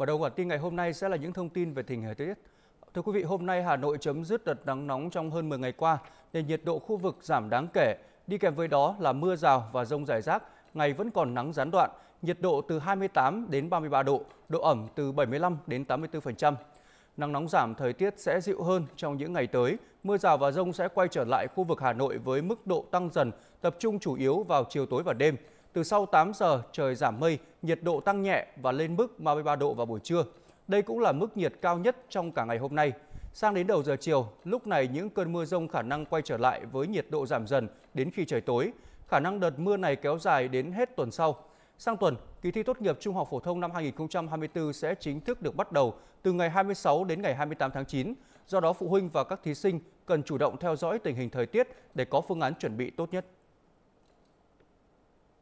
Mở đầu bản tin ngày hôm nay sẽ là những thông tin về tình hình thời tiết. Thưa quý vị, hôm nay Hà Nội chấm dứt đợt nắng nóng trong hơn 10 ngày qua, nên nhiệt độ khu vực giảm đáng kể. Đi kèm với đó là mưa rào và rông rải rác, ngày vẫn còn nắng gián đoạn, nhiệt độ từ 28 đến 33 độ, độ ẩm từ 75 đến 84%. Nắng nóng giảm thời tiết sẽ dịu hơn trong những ngày tới, mưa rào và rông sẽ quay trở lại khu vực Hà Nội với mức độ tăng dần, tập trung chủ yếu vào chiều tối và đêm. Từ sau 8 giờ trời giảm mây, nhiệt độ tăng nhẹ và lên mức 33 độ vào buổi trưa. Đây cũng là mức nhiệt cao nhất trong cả ngày hôm nay. Sang đến đầu giờ chiều, lúc này những cơn mưa rông khả năng quay trở lại với nhiệt độ giảm dần đến khi trời tối. Khả năng đợt mưa này kéo dài đến hết tuần sau. Sang tuần, kỳ thi tốt nghiệp trung học phổ thông năm 2024 sẽ chính thức được bắt đầu từ ngày 26 đến ngày 28 tháng 9. Do đó, phụ huynh và các thí sinh cần chủ động theo dõi tình hình thời tiết để có phương án chuẩn bị tốt nhất.